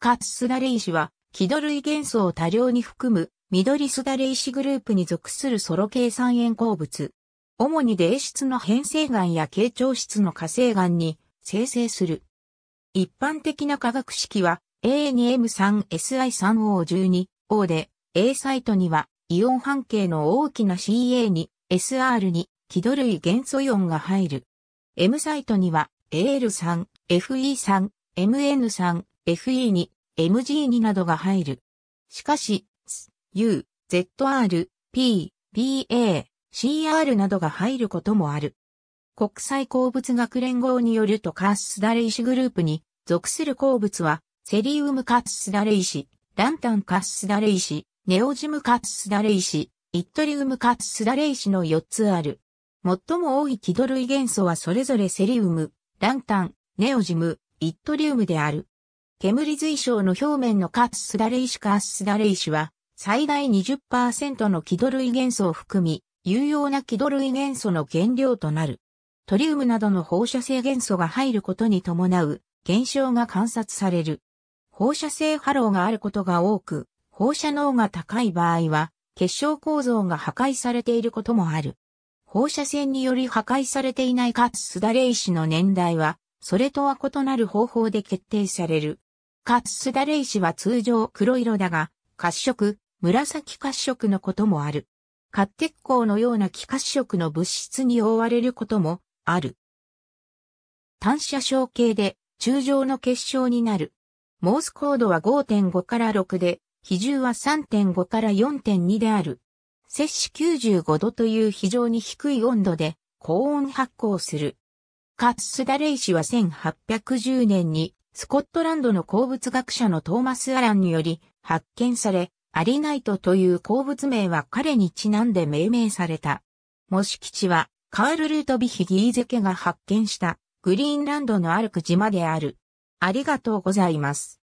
カツスダレイシは、気土類元素を多量に含む、緑スダレイシグループに属するソロ系三塩鉱物。主に泥質の変成岩や傾聴質の火成岩に生成する。一般的な化学式は A2M3SI3O12O で A サイトにはイオン半径の大きな CA に SR に気土類元素イオンが入る。M サイトには AL3、FE3、MN3、FE に MG になどが入る。しかし、S、U、ZR、P、BA、CR などが入ることもある。国際鉱物学連合によるとカッスダレイシグループに属する鉱物は、セリウムカッスダレイシ、ランタンカッスダレイシ、ネオジムカッスダレイシ、イットリウムカッスダレイシの4つある。最も多い気土類元素はそれぞれセリウム、ランタン、ネオジム、イットリウムである。煙髄症の表面のカッスダレイシカッスダレイシは、最大20%の気土類元素を含み、有用な気土類元素の原料となる。トリウムなどの放射性元素が入ることに伴う現象が観察される。放射性波ロがあることが多く、放射能が高い場合は、結晶構造が破壊されていることもある。放射線により破壊されていないカススダレイシの年代は、それとは異なる方法で決定される。カッスダレイシは通常黒色だが、褐色、紫褐色のこともある。褐鉄鋼のような気褐色の物質に覆われることもある。単射小形で中上の結晶になる。モースコードは5.5から6で、比重は3.5から4.2である。摂氏95度という非常に低い温度で高温発酵する。カッスダレイシは1810年にスコットランドの鉱物学者のトーマス・アランにより発見され、アリナイトという鉱物名は彼にちなんで命名された。模式地はカール・ルートビヒ・ギーゼ家が発見したグリーンランドのあるく島である。ありがとうございます。